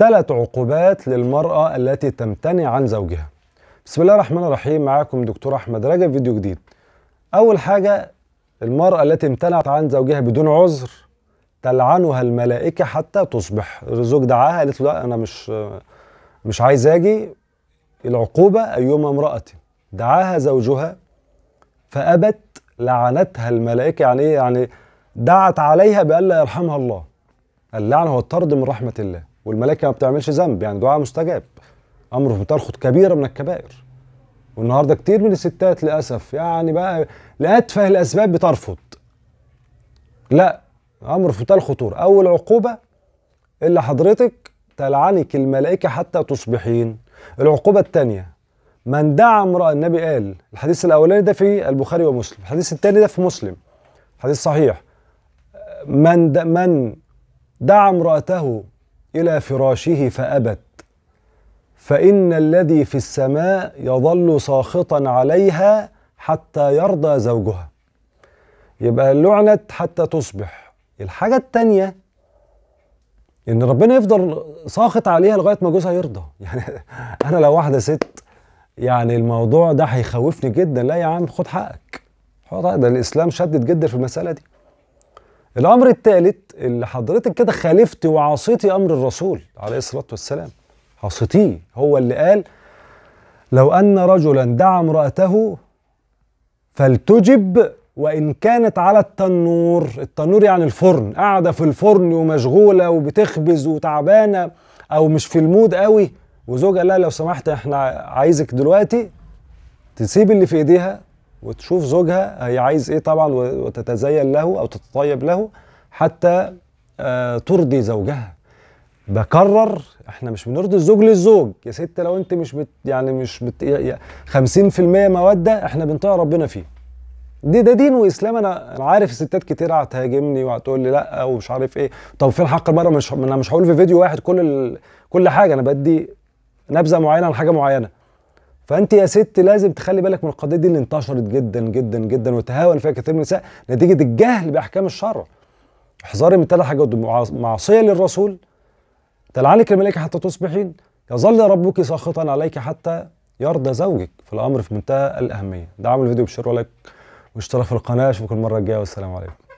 ثلاث عقوبات للمرأة التي تمتنع عن زوجها بسم الله الرحمن الرحيم معاكم دكتور أحمد رجب فيديو جديد أول حاجة المرأة التي امتنعت عن زوجها بدون عذر تلعنها الملائكة حتى تصبح الزوج دعاها قالت له لا أنا مش مش عايز أجي العقوبة أيما امرأة دعاها زوجها فأبت لعنتها الملائكة يعني إيه يعني دعت عليها بألا يرحمها الله اللعن هو الطرد من رحمة الله والملائكه ما بتعملش ذنب يعني دعاء مستجاب امره بترخط كبيره من الكبائر والنهارده كتير من الستات للاسف يعني بقى لاتفه الاسباب بترفض لا امر في منتهى الخطوره اول عقوبه الا حضرتك تلعنك الملائكه حتى تصبحين العقوبه الثانيه من دعا امراه النبي قال الحديث الاولاني ده في البخاري ومسلم الحديث الثاني ده في مسلم حديث صحيح من من دعا امراته الى فراشه فابت فان الذي في السماء يظل ساخطا عليها حتى يرضى زوجها يبقى لعنت حتى تصبح الحاجه الثانيه ان ربنا يفضل ساخط عليها لغايه ما جوزها يرضى يعني انا لو واحده ست يعني الموضوع ده هيخوفني جدا لا يا عم خد حقك ده الاسلام شدد جدا في المساله دي الامر الثالث اللي حضرتك كده خالفتي وعصيتي امر الرسول عليه الصلاه والسلام عصيتيه هو اللي قال لو ان رجلا دعا امراته فلتجب وان كانت على التنور التنور يعني الفرن قاعده في الفرن ومشغوله وبتخبز وتعبانه او مش في المود قوي وزوجها لا لو سمحت احنا عايزك دلوقتي تسيب اللي في ايديها وتشوف زوجها هي عايز ايه طبعا وتتزين له او تتطيب له حتى آه، ترضي زوجها بكرر احنا مش بنرضي الزوج للزوج يا ست لو انت مش بت يعني مش بت 50% موده احنا بنطيع ربنا فيه دي ده دين واسلام انا انا عارف ستات كتير هتهاجمني وهتقول لي لا ومش عارف ايه طب فين حق المراه مش انا مش هقول في فيديو واحد كل ال... كل حاجه انا بدي نبذه معينه عن حاجه معينه فانت يا ست لازم تخلي بالك من القضيه دي اللي انتشرت جدا جدا جدا وتهاون فيها كثير من النساء نتيجه الجهل باحكام الشرع احذري من ثلاث حاجات معصيه للرسول تلعنك الملائكه حتى تصبحين يظل ربك ساخطا عليك حتى يرضى زوجك فالامر في منتهى الاهميه دعم الفيديو بشير ولايك واشتراك في القناه اشوفكم المره الجايه والسلام عليكم